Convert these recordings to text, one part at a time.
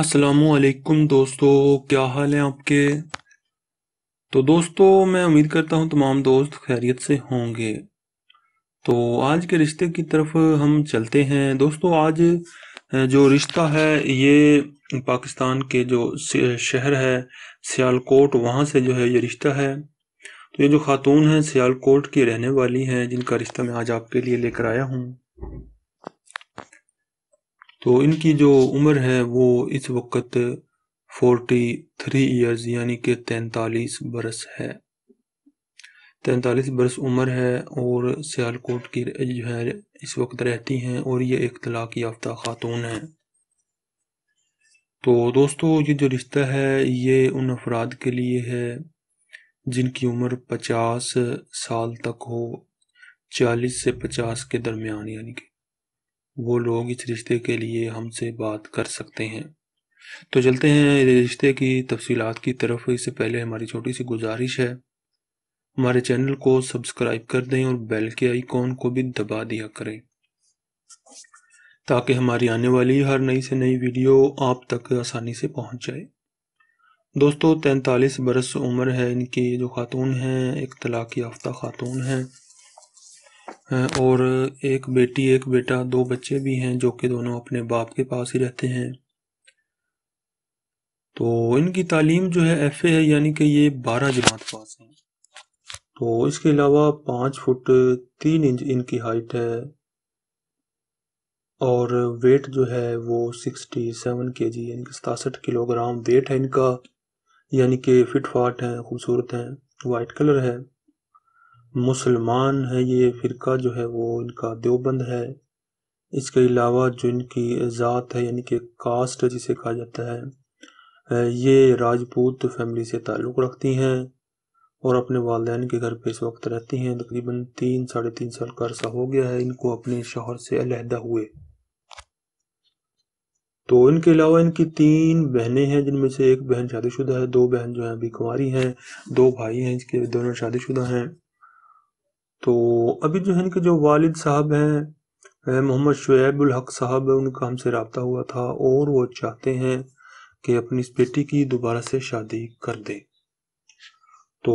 असलकुम दोस्तों क्या हाल है आपके तो दोस्तों मैं उम्मीद करता हूँ तमाम दोस्त खैरियत से होंगे तो आज के रिश्ते की तरफ हम चलते हैं दोस्तों आज जो रिश्ता है ये पाकिस्तान के जो शहर है सियालकोट वहाँ से जो है ये रिश्ता है तो ये जो खातून है सियालकोट की रहने वाली हैं जिनका रिश्ता मैं आज आपके लिए लेकर आया हूँ तो इनकी जो उम्र है वो इस वक्त फोर्टी थ्री ईयर्स यानी कि तैंतालीस बरस है तैंतालीस बरस उम्र है और सियालकोट की जो है इस वक्त रहती हैं और ये एक तलाक याफ्ता खातून है तो दोस्तों ये जो रिश्ता है ये उन अफराद के लिए है जिनकी उम्र पचास साल तक हो चालीस से पचास के दरमियान यानी कि वो लोग इस रिश्ते के लिए हमसे बात कर सकते हैं तो चलते हैं रिश्ते की तफसीलात की तरफ इससे पहले हमारी छोटी सी गुजारिश है हमारे चैनल को सब्सक्राइब कर दें और बेल के आइकॉन को भी दबा दिया करें ताकि हमारी आने वाली हर नई से नई वीडियो आप तक आसानी से पहुंच जाए दोस्तों तैंतालीस बरस उम्र है इनकी जो खातून हैं एक तलाक़ याफ्ता खातून हैं और एक बेटी एक बेटा दो बच्चे भी हैं जो कि दोनों अपने बाप के पास ही रहते हैं तो इनकी तालीम जो है एफ़ है यानी कि ये बारह जमात पास हैं तो इसके अलावा पाँच फुट तीन इंच इनकी हाइट है और वेट जो है वो सिक्सटी सेवन के जी यानी कि सतासठ किलोग्राम वेट है इनका यानी कि फिट फाट हैं खूबसूरत हैं वाइट कलर है मुसलमान है ये फ़िरका जो है वो इनका देवबंद है इसके अलावा जो इनकी ज़ात है यानी कि कास्ट जिसे कहा जाता है ये राजपूत फैमिली से ताल्लुक़ रखती हैं और अपने वाले के घर पे इस वक्त रहती हैं तकरीबन तीन साढ़े तीन साल का अरसा हो गया है इनको अपने शोहर से अलहदा हुए तो इनके अलावा इनकी तीन बहनें हैं जिनमें से एक बहन शादीशुदा है दो बहन जो है अभी कुंवारी हैं दो भाई हैं इसके दोनों शादीशुदा हैं तो अभी जो है इनके जो वालिद साहब हैं मोहम्मद शुएबुल हक साहब उनका हमसे रबता हुआ था और वो चाहते हैं कि अपनी इस बेटी की दोबारा से शादी कर दें तो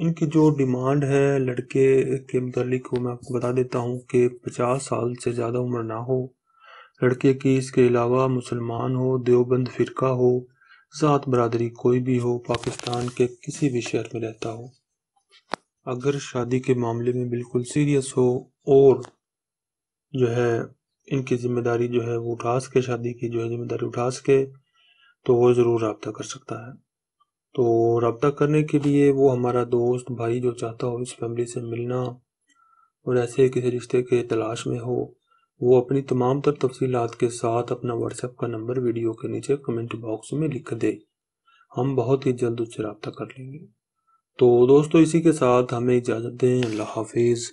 इनकी जो डिमांड है लड़के के मतलब वो मैं आपको बता देता हूँ कि पचास साल से ज़्यादा उम्र ना हो लड़के की इसके अलावा मुसलमान हो देवबंद फ़िरका हो ज़ात बरदरी कोई भी हो पाकिस्तान के किसी भी शहर में रहता हो अगर शादी के मामले में बिल्कुल सीरियस हो और जो है इनकी ज़िम्मेदारी जो है वो उठा सके शादी की जो है ज़िम्मेदारी उठा सके तो वो ज़रूर रबता कर सकता है तो रबता करने के लिए वो हमारा दोस्त भाई जो चाहता हो इस फैमिली से मिलना और ऐसे किसी रिश्ते के तलाश में हो वो अपनी तमाम तर तफसीलात के साथ अपना व्हाट्सएप का नंबर वीडियो के नीचे कमेंट बॉक्स में लिख दे हम बहुत ही जल्द उससे रबता कर लेंगे तो दोस्तों इसी के साथ हमें इजाज़त दें अल्लाह हाफिज़